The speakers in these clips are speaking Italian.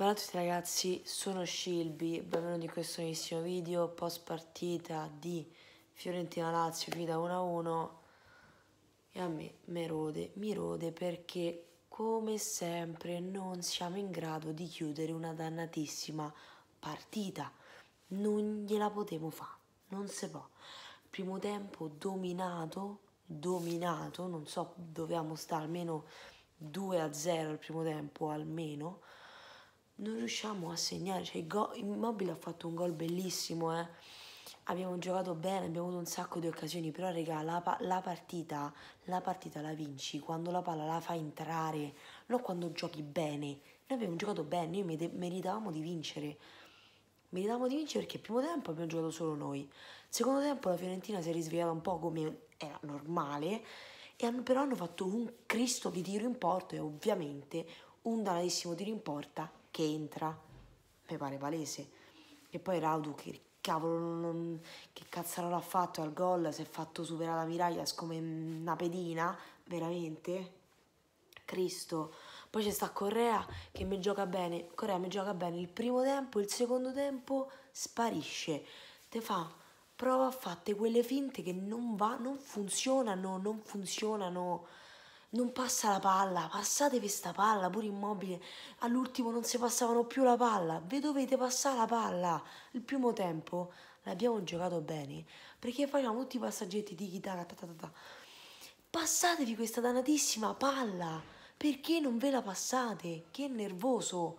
Ciao a tutti ragazzi, sono Shilby, benvenuti in questo nuovissimo video post partita di Fiorentina-Lazio, finita 1-1 e a me mi rode, mi rode perché come sempre non siamo in grado di chiudere una dannatissima partita, non gliela potevo fare, non se può. Primo tempo dominato, dominato, non so, dovevamo stare almeno 2-0 al primo tempo, almeno non riusciamo a segnare. Cioè, Immobile ha fatto un gol bellissimo, eh. abbiamo giocato bene, abbiamo avuto un sacco di occasioni, però regà la, pa- la, partita, la partita la vinci quando la palla la fa entrare, non quando giochi bene. Noi abbiamo giocato bene, noi meritavamo di vincere. Meritavamo di vincere perché il primo tempo abbiamo giocato solo noi. Secondo tempo la Fiorentina si è risvegliata un po' come era normale, e hanno, però hanno fatto un Cristo di tiro in porta e ovviamente un danatissimo tiro in porta che entra, mi pare palese. E poi Raudu che cavolo, non, che cazzaro ha fatto al gol, si è fatto superare la Miraglias come una pedina, veramente. Cristo. Poi c'è sta Correa che mi gioca bene, Correa mi gioca bene il primo tempo, il secondo tempo sparisce. Te fa, prova a fare quelle finte che non, va, non funzionano, non funzionano non passa la palla, passate questa palla pure immobile, all'ultimo non si passavano più la palla, ve dovete passare la palla. Il primo tempo l'abbiamo giocato bene perché facciamo tutti i passaggetti di chitarra, ta, ta, ta, ta. passatevi questa dannatissima palla, perché non ve la passate? Che nervoso.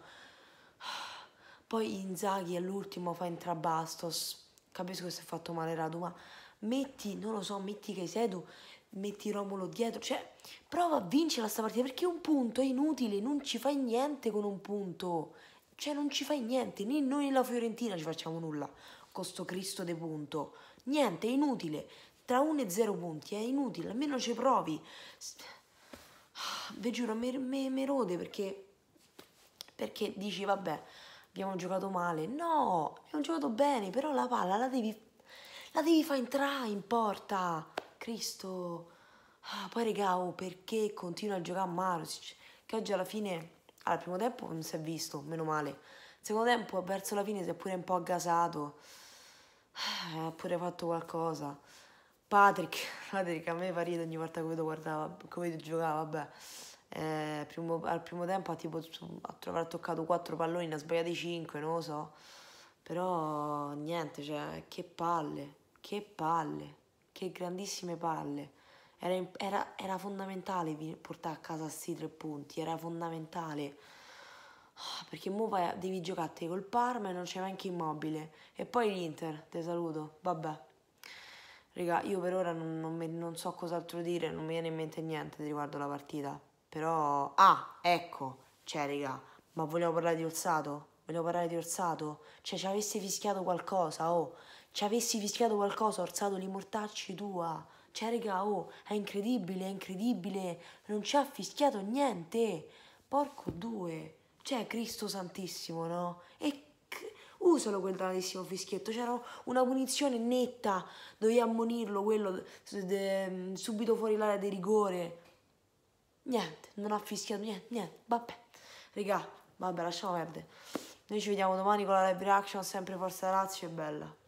Poi Inzaghi all'ultimo fa entra Bastos, capisco che si è fatto male Radu, ma metti, non lo so, metti che Caicedo metti Romolo dietro, cioè prova a vincerla sta partita perché un punto è inutile, non ci fai niente con un punto, cioè non ci fai niente, né noi nella Fiorentina ci facciamo nulla con sto Cristo de punto, niente, è inutile, tra 1 e 0 punti, è inutile, almeno ci provi. Ve giuro, mi rode perché, perché dici vabbè abbiamo giocato male, no, abbiamo giocato bene, però la palla la devi, la devi fare entrare in porta. Cristo, ah, poi regà, oh, perché continua a giocare a Marusic? Che oggi alla fine, al primo tempo non si è visto, meno male. secondo tempo, verso la fine, si è pure un po' aggasato, ah, ha pure fatto qualcosa. Patrick, Patrick a me fa ridere ogni volta che vedo, guardava, come vedo giocava, vabbè. Eh, primo, al primo tempo ha tipo avrà toccato 4 palloni, ne ha sbagliati 5, non lo so. Però niente, cioè, che palle, che palle che grandissime palle. Era, era, era fondamentale portare a casa questi tre punti, era fondamentale. Ah, perché mo vai, devi giocarti col Parma e non c'è neanche immobile. E poi l'Inter, ti saluto, vabbè. Raga, io per ora non, non, non so cos'altro dire, non mi viene in mente niente riguardo la partita. Però, ah, ecco, cioè, raga, ma vogliamo parlare di Orsato? Vogliamo parlare di Orsato? Cioè, ci avessi fischiato qualcosa, oh ci avessi fischiato qualcosa, orzato li mortacci tua. Cioè, raga, oh, è incredibile, è incredibile. Non ci ha fischiato niente. Porco due. Cioè, Cristo Santissimo, no? E usalo quel grandissimo fischietto. C'era una punizione netta. Dovevi ammonirlo, quello, subito fuori l'area di rigore. Niente, non ha fischiato niente, niente. Vabbè, raga, vabbè, lasciamo perdere. Noi ci vediamo domani con la live reaction, sempre Forza Lazio e bella.